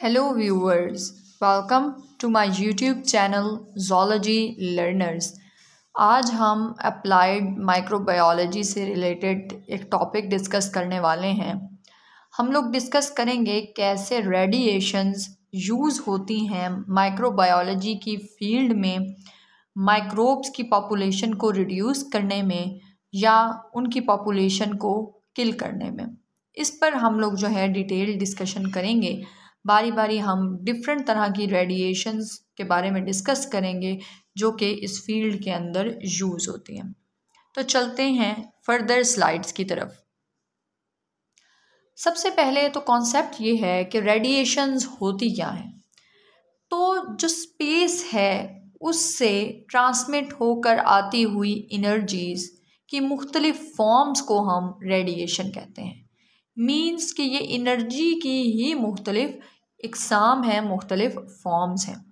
hello viewers welcome to my YouTube channel zoology learners आज हम applied microbiology से related एक टॉपिक डिस्कस करने वाले हैं हम लोग डिस्कस करेंगे कैसे रेडिएशंस यूज़ होती हैं माइक्रोबायोलॉजी की फील्ड में माइक्रोब्स की पॉपुलेशन को रिड्यूस करने में या उनकी पॉपुलेशन को किल करने में इस पर हम लोग जो है डिटेल डिस्कशन करेंगे बारी बारी हम डिफरेंट तरह की रेडिएशंस के बारे में डिस्कस करेंगे जो कि इस फील्ड के अंदर यूज़ होती हैं तो चलते हैं फर्दर स्लाइड्स की तरफ सबसे पहले तो कॉन्सेप्ट ये है कि रेडिएशंस होती क्या हैं तो जो स्पेस है उससे ट्रांसमिट होकर आती हुई इनर्जीज़ की मुख्तलिफ़ फॉर्म्स को हम रेडिएशन कहते हैं मीन्स कि ये इनर्जी की ही मुख्तलिफ़ इकसाम हैं मुख्तलिफ फॉर्म्स हैं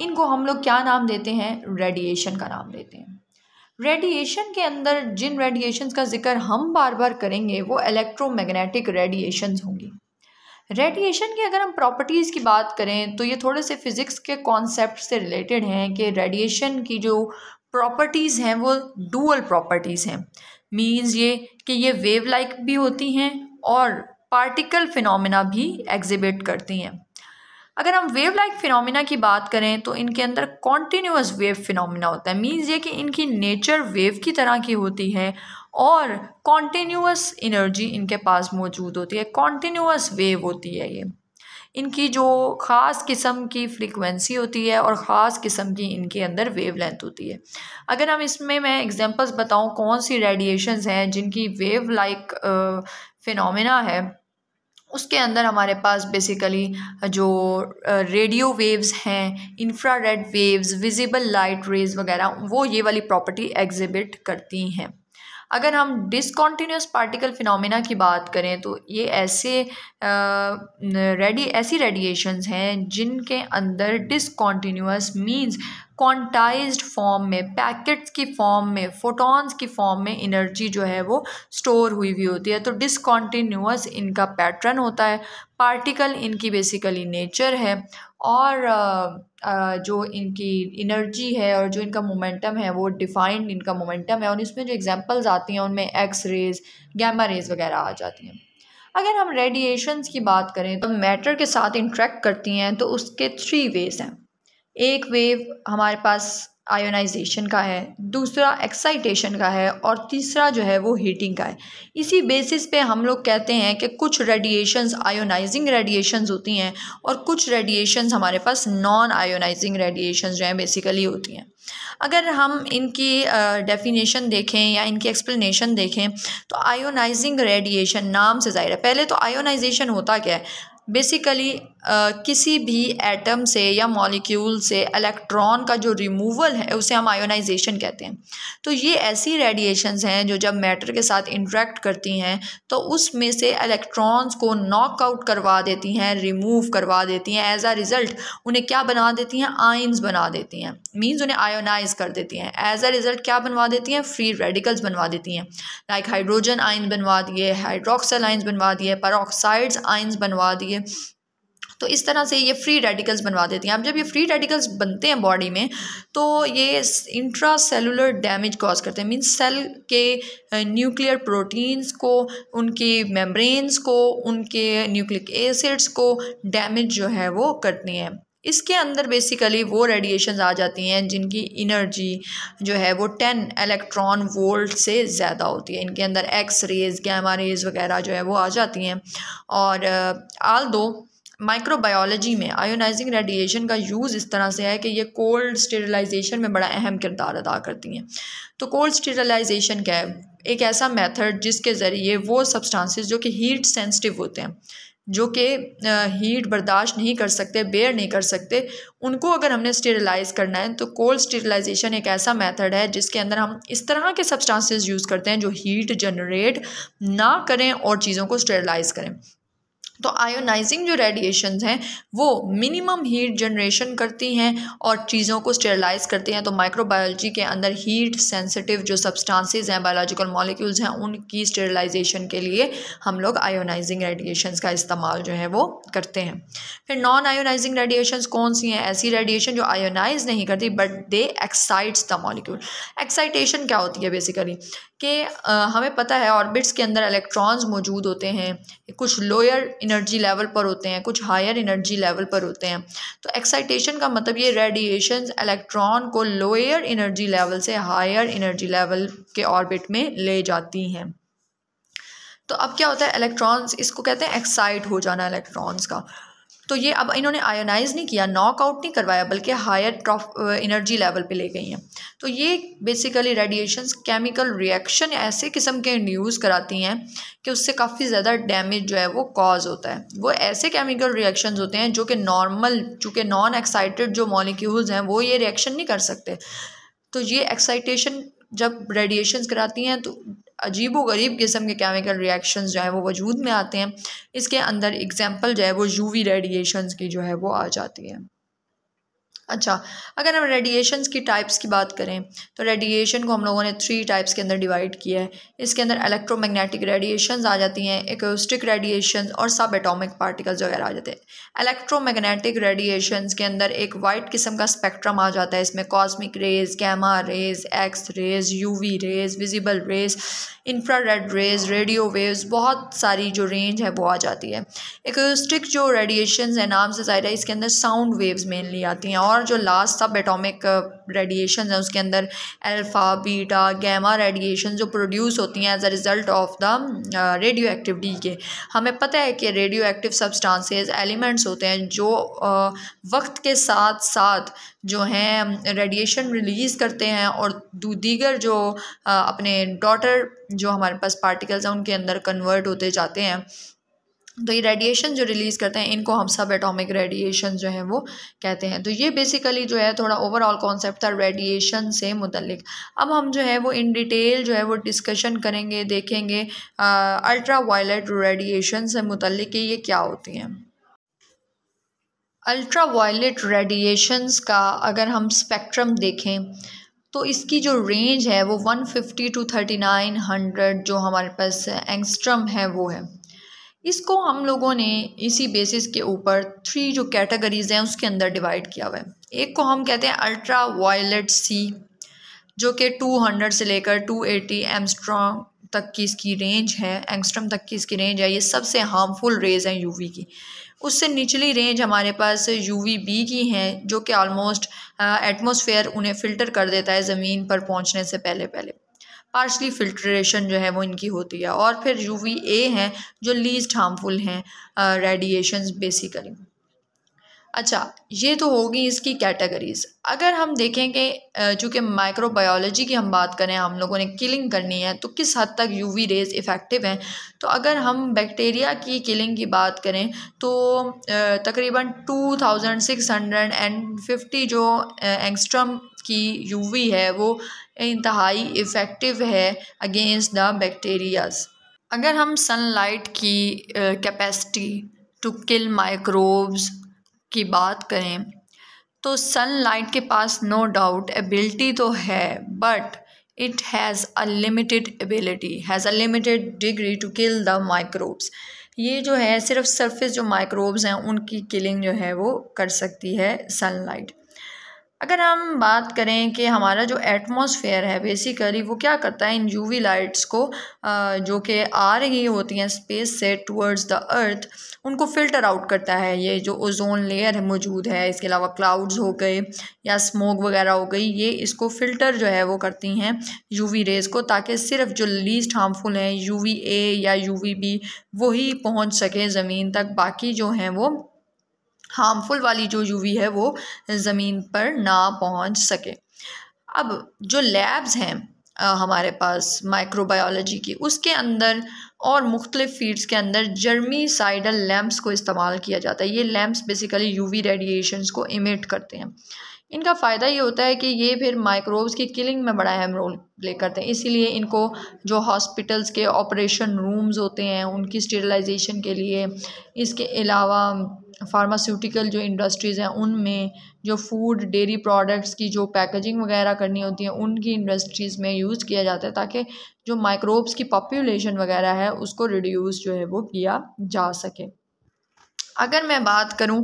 इनको हम लोग क्या नाम देते हैं रेडिएशन का नाम देते हैं रेडिएशन के अंदर जिन रेडिएशन का जिक्र हम बार बार करेंगे वो इलेक्ट्रोमैग्नेटिक रेडिएशंस होंगी रेडिएशन की अगर हम प्रॉपर्टीज़ की बात करें तो ये थोड़े से फिज़िक्स के कॉन्सेप्ट से रिलेटेड हैं कि रेडिएशन की जो प्रॉपर्टीज़ हैं वो डुअल प्रॉपर्टीज़ हैं मीन्स ये कि ये वेव लाइक भी होती हैं और पार्टिकल फिनोमिना भी एग्जिबिट करती हैं अगर हम वेव लाइक फिनोमिना की बात करें तो इनके अंदर कॉन्टीन्यूस वेव फिनोमिना होता है मीन्स ये कि इनकी नेचर वेव की तरह की होती है और कॉन्टीन्यूस एनर्जी इनके पास मौजूद होती है कॉन्टीन्यूस वेव होती है ये इनकी जो ख़ास किस्म की फ्रीक्वेंसी होती है और ख़ास किस्म की इनके अंदर वेव लेंथ होती है अगर हम इसमें मैं एग्जांपल्स बताऊं कौन सी रेडिएशंस हैं जिनकी वेव लाइक फिनोमेना है उसके अंदर हमारे पास बेसिकली जो रेडियो वेव्स हैं infrared waves visible light rays वगैरह वो ये वाली प्रॉपर्टी एग्जिबिट करती हैं अगर हम डिसकॉन्टीन्यूस पार्टिकल फिनोमिना की बात करें तो ये ऐसे रेडी ऐसी रेडिएशंस हैं जिनके अंदर डिसकॉन्टीन्यूस मींस क्वांटाइज्ड फॉर्म में पैकेट्स की फॉर्म में फोटॉन्स की फॉर्म में एनर्जी जो है वो स्टोर हुई हुई होती है तो डिसकॉन्टीन्यूस इनका पैटर्न होता है पार्टिकल इनकी बेसिकली नेचर है और जो इनकी इनर्जी है और जो इनका मोमेंटम है वो डिफाइंड इनका मोमेंटम है और इसमें जो एग्जांपल्स आती हैं उनमें एक्स रेज गैमा रेज वगैरह आ जाती हैं अगर हम रेडिएशंस की बात करें तो मैटर के साथ इंट्रैक्ट करती हैं तो उसके थ्री वेज हैं एक वेव हमारे पास आयोनाइजेशन का है दूसरा एक्साइटेशन का है और तीसरा जो है वो हीटिंग का है इसी बेसिस पे हम लोग कहते हैं कि कुछ रेडिएशंस आयोनाइजिंग रेडिएशंस होती हैं और कुछ रेडिएशंस हमारे पास नॉन आयोनाइजिंग रेडिएशंस जो हैं बेसिकली होती हैं अगर हम इनकी डेफिनेशन देखें या इनकी एक्सप्लेनेशन देखें तो आयोनाइजिंग रेडिएशन नाम से ज़ाहिर है पहले तो आयोनाइजेशन होता क्या है बेसिकली किसी भी एटम से या मॉलिक्यूल से इलेक्ट्रॉन का जो रिमूवल है उसे हम आयोनाइजेशन कहते हैं तो ये ऐसी रेडिएशंस हैं जो जब मैटर के साथ इंट्रैक्ट करती हैं तो उसमें से इलेक्ट्रॉन्स को नॉकआउट करवा देती हैं रिमूव करवा देती हैं एज आ रिज़ल्ट उन्हें क्या बना देती हैं आइन्स बना देती हैं मीन्स उन्हें आयोनाइज कर देती हैं एज आ रिज़ल्ट क्या बनवा देती हैं फ्री रेडिकल्स बनवा देती हैं लाइक हाइड्रोजन आइन्स बनवा दिए हाइड्रोक्सल आइन्स बनवा दिए पर आइन्स बनवा दिए से तो इस तरह से ये फ्री रेडिकल्स बनवा देती हैं अब जब ये फ्री रेडिकल्स बनते हैं बॉडी में तो ये इंट्रा सेलुलर डैमेज कॉज करते हैं मीन सेल के न्यूक्लियर प्रोटीन्स को उनके मेम्ब्रेन्स को उनके न्यूक्लिक एसिड्स को डैमेज जो है वो करती हैं इसके अंदर बेसिकली वो रेडिएशन आ जाती हैं जिनकी इनर्जी जो है वो टेन इलेक्ट्रॉन वोल्ट से ज़्यादा होती है इनके अंदर एक्स रेज गैमा रेज वगैरह जो है वो आ जाती हैं और आल दो माइक्रोबायोलॉजी में आयोनाइजिंग रेडिएशन का यूज़ इस तरह से है कि ये कोल्ड स्टेरलाइजेशन में बड़ा अहम किरदार अदा करती हैं तो कोल्ड स्टेरलाइजेशन क्या है एक ऐसा मेथड जिसके ज़रिए वो सब्सटेंसेस जो कि हीट सेंसिटिव होते हैं जो कि हीट बर्दाश्त नहीं कर सकते बेयर नहीं कर सकते उनको अगर हमने स्टेरलाइज़ करना है तो कोल्ड स्टेरलाइजेशन एक ऐसा मेथड है जिसके अंदर हम इस तरह के सब्सटेंसेस यूज़ करते हैं जो हीट जनरेट ना करें और चीज़ों को स्टेरलाइज़ करें तो आयोनाइजिंग जो रेडिएशन हैं वो मिनिमम हीट जनरेशन करती हैं और चीज़ों को स्टेरलाइज करती हैं तो माइक्रोबायोलॉजी के अंदर हीट सेंसिटिव जो सब्सटेंसेस हैं बायोलॉजिकल मॉलिक्यूल्स हैं उनकी स्टेरलाइजेशन के लिए हम लोग आयोनाइजिंग रेडिएशन का इस्तेमाल जो है वो करते हैं फिर नॉन आयोनाइजिंग रेडिएशन कौन सी हैं ऐसी रेडिएशन जो आयोनाइज नहीं करती but they excites the molecule excitation क्या होती है बेसिकली कि हमें पता है ऑर्बिट्स के अंदर इलेक्ट्रॉन्स मौजूद होते हैं कुछ लोअर इनर्जी लेवल पर होते हैं कुछ हायर इनर्जी लेवल पर होते हैं तो एक्साइटेशन का मतलब ये रेडिएशन इलेक्ट्रॉन को लोअर इनर्जी लेवल से हायर इनर्जी लेवल के ऑर्बिट में ले जाती हैं तो अब क्या होता है इलेक्ट्रॉन्स इसको कहते हैं एक्साइट हो जाना इलेक्ट्रॉन्स का तो ये अब इन्होंने आयोनाइज़ नहीं किया नॉकआउट नहीं करवाया बल्कि हायर इनर्जी लेवल पे ले गई हैं तो ये बेसिकली रेडिएशन केमिकल रिएक्शन ऐसे किस्म के इंड्यूस कराती हैं कि उससे काफ़ी ज़्यादा डैमेज जो है वो कॉज होता है वो ऐसे केमिकल रिएक्शन होते हैं जो कि नॉर्मल चूँकि नॉन एक्साइटेड जो मॉलिक्यूल्स हैं वो ये रिएक्शन नहीं कर सकते तो ये एक्साइटेशन जब रेडिएशन कराती हैं तो अजीब व गरीब किस्म के केमिकल रिएक्शन जो है वो वजूद में आते हैं इसके अंदर एग्ज़ाम्पल जो है वो यूवी रेडिएशंस की जो है वो आ जाती है अच्छा अगर हम रेडिएशन की टाइप्स की बात करें तो रेडिएशन को हम लोगों ने थ्री टाइप्स के अंदर डिवाइड किया है इसके अंदर इलेक्ट्रोमैग्नेटिक रेडिएशन आ जाती हैं एकोस्टिक रेडिएशन और सब एटॉमिक पार्टिकल्स वगैरह आ जाते हैं इलेक्ट्रोमैग्नेटिक रेडिएशन के अंदर एक वाइट किस्म का स्पेक्ट्रम आ जाता है इसमें cosmic rays gamma rays X rays V rays visible rays red rays radio waves बहुत सारी जो रेंज है वो आ जाती है एकोस्टिक जो रेडिएशन है नाम से ज़ाहिर है इसके अंदर साउंड वेव्स मेनली आती हैं और और जो लास्ट सब एटॉमिक रेडिएशन है उसके अंदर अल्फ़ा बीटा गैमा रेडिएशन जो प्रोड्यूस होती हैं as a result of the radioactivity के हमें पता है कि रेडियो एक्टिव सब्सटांसेज एलिमेंट्स होते हैं जो uh, वक्त के साथ साथ जो हैं रेडिएशन रिलीज़ करते हैं और दीगर जो uh, अपने डॉटर जो हमारे पास पार्टिकल्स हैं उनके अंदर कन्वर्ट होते जाते हैं तो ये रेडिएशन जो रिलीज़ करते हैं इनको हम सब एटॉमिक रेडिएशन जो है वो कहते हैं तो ये बेसिकली जो है थोड़ा ओवरऑल कॉन्सेप्ट था रेडिएशन से मुतलिक अब हम जो है वो इन डिटेल जो है वो डिस्कशन करेंगे देखेंगे अल्ट्रा वायलेट रेडिएशन से मुतलिक ये क्या होती हैं अल्ट्रा वायलेट रेडिएशन का अगर हम स्पेक्ट्रम देखें तो इसकी जो रेंज है वो 150 टू हंड्रेड जो हमारे पास एंगस्ट्रम है वो है इसको हम लोगों ने इसी बेसिस के ऊपर थ्री जो कैटेगरीज़ हैं उसके अंदर डिवाइड किया हुआ है एक को हम कहते हैं अल्ट्रा वायलेट सी जो कि 200 से लेकर 280 एटी तक की इसकी रेंज है एंगस्ट्रम तक की इसकी रेंज है ये सबसे हार्मफुल रेज हैं यूवी की उससे निचली रेंज हमारे पास यूवी बी की हैं जो कि ऑलमोस्ट एटमोसफेयर uh, उन्हें फ़िल्टर कर देता है ज़मीन पर पहुँचने से पहले पहले पार्शली फिल्ट्रेशन जो है वो इनकी होती है और फिर यू वी ए हैं जो लीस्ट हार्मफुल हैं रेडिएशन बेसिकली अच्छा ये तो होगी इसकी कैटेगरीज अगर हम देखें कि चूँकि माइक्रोबायोलॉजी की हम बात करें हम लोगों ने किलिंग करनी है तो किस हद तक यूवी रेज इफ़ेक्टिव हैं तो अगर हम बैक्टीरिया की किलिंग की बात करें तो तकरीबन two thousand six hundred and fifty जो एंगस्ट्रम की यूवी है वो इंतहाई इफ़ेक्टिव है अगेंस्ट द बैक्टीरियाज़ अगर हम सनलाइट की कैपेसिटी टू किल माइक्रोब्स की बात करें तो सनलाइट के पास नो डाउट एबिलिटी तो है but it has a limited ability has a limited degree to kill the microbes ये जो है सिर्फ सरफेस जो माइक्रोब्स हैं उनकी किलिंग जो है वो कर सकती है सनलाइट अगर हम बात करें कि हमारा जो एटमॉस्फेयर है बेसिकली वो क्या करता है इन यूवी लाइट्स को जो कि आ रही होती हैं स्पेस से टुवर्ड्स द अर्थ उनको फ़िल्टर आउट करता है ये जो ओजोन लेयर है मौजूद है इसके अलावा क्लाउड्स हो गए या स्मोक वगैरह हो गई ये इसको फ़िल्टर जो है वो करती हैं यूवी रेज़ को ताकि सिर्फ जो लीस्ट हार्मफुल हैं वी ए या वी बी वही पहुँच सके ज़मीन तक बाकी जो हैं वो हार्मफुल वाली जो यूवी है वो ज़मीन पर ना पहुंच सके अब जो लैब्स हैं हमारे पास माइक्रोबायोलॉजी की उसके अंदर और मुख्तलिफ फील्ड्स के अंदर जर्मी साइडल लैम्प्स को इस्तेमाल किया जाता है ये लैम्प्स बेसिकली यूवी रेडिएशंस को इमिट करते हैं इनका फ़ायदा ये होता है कि ये फिर माइक्रोब्स की किलिंग में बड़ा अहम रोल प्ले करते हैं इसीलिए इनको जो हॉस्पिटल्स के ऑपरेशन रूम्स होते हैं उनकी स्टेरलाइजेशन के लिए इसके अलावा फार्मास्यूटिकल जो इंडस्ट्रीज़ हैं उनमें जो फूड डेरी प्रोडक्ट्स की जो पैकेजिंग वगैरह करनी होती है उनकी इंडस्ट्रीज़ में यूज़ किया जाता है ताकि जो माइक्रोब्स की पॉपुलेशन वगैरह है उसको रिड्यूस जो है वो किया जा सके अगर मैं बात करूँ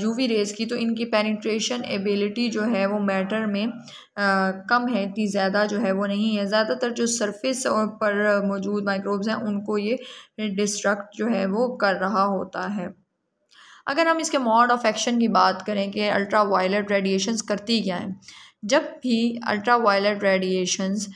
यूवी रेज़ की तो इनकी पेनिट्रेशन एबिलिटी जो है वो मैटर में आ, कम है इतनी ज़्यादा जो है वो नहीं है ज़्यादातर जो सरफेस पर मौजूद माइक्रोब्स हैं उनको ये डिस्ट्रक्ट जो है वो कर रहा होता है अगर हम इसके मॉड ऑफ एक्शन की बात करें कि अल्ट्रा वायलेट रेडिएशन करती क्या हैं जब भी अल्ट्रा वायलेट रेडिएशंस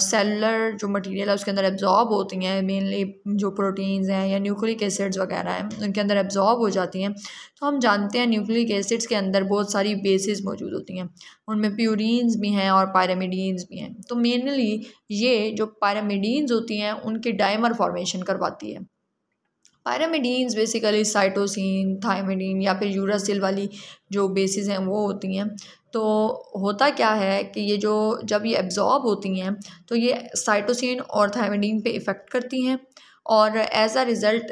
सेलुलर जो मटेरियल है उसके अंदर एब्ज़ॉर्ब होती हैं मेनली जो प्रोटीन्स हैं या न्यूक्लिक एसिड्स वगैरह हैं उनके अंदर एब्ज़ॉर्ब हो जाती हैं तो हम जानते हैं न्यूक्लिक एसिड्स के अंदर बहुत सारी बेसिस मौजूद होती हैं उनमें प्यूरस भी हैं और पायरामिडीन्स भी हैं तो मेनली ये जो पायरामिडीन्स होती हैं उनकी डायमर फॉर्मेशन करवाती है पायरामिडीन्स बेसिकली साइटोसिन थायमिडीन या फिर यूरासिल वाली जो बेसिस हैं वो होती हैं तो होता क्या है कि ये जो जब ये एब्ज़ॉर्ब होती हैं तो ये साइटोसिन और थाइमिडीन पे इफ़ेक्ट करती हैं और एज आ रिज़ल्ट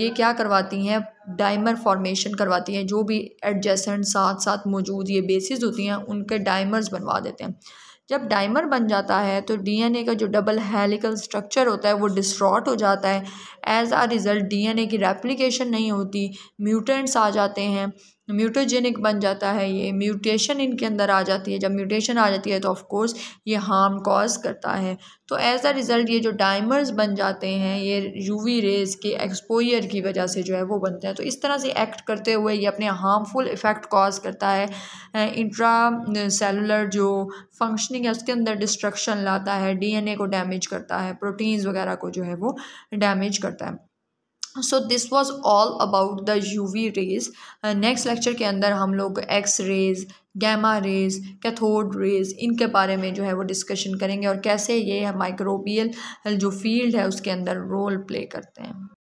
ये क्या करवाती हैं डाइमर फॉर्मेशन करवाती हैं जो भी एडजेसेंट साथ साथ मौजूद ये बेसिस होती हैं उनके डाइमर्स बनवा देते हैं जब डाइमर बन जाता है तो डीएनए का जो डबल हेलिकल स्ट्रक्चर होता है वो डिस्ट्रॉट हो जाता है एज़ आ रिज़ल्ट डीएनए की रेप्लिकेशन नहीं होती म्यूटेंट्स आ जाते हैं म्यूटोजेनिक बन जाता है ये म्यूटेशन इनके अंदर आ जाती है जब म्यूटेशन आ जाती है तो ऑफ़ कोर्स ये हार्म कॉज करता है तो एज आ रिज़ल्ट ये जो डायमर्स बन जाते हैं ये यूवी रेज के एक्सपोयर की वजह से जो है वो बनते हैं तो इस तरह से एक्ट करते हुए ये अपने हार्मफुल इफ़ेक्ट कॉज करता है इंट्रा सेलुलर जो फंक्शनिंग है उसके अंदर डिस्ट्रक्शन लाता है ए को डैमेज करता है प्रोटीन्स वगैरह को जो है वो डैमेज करता है करता है so this was all about the U V rays next lecture के अंदर हम लोग X rays gamma rays cathode rays इनके बारे में जो है वो डिस्कशन करेंगे और कैसे ये माइक्रोबियल जो फील्ड है उसके अंदर रोल प्ले करते हैं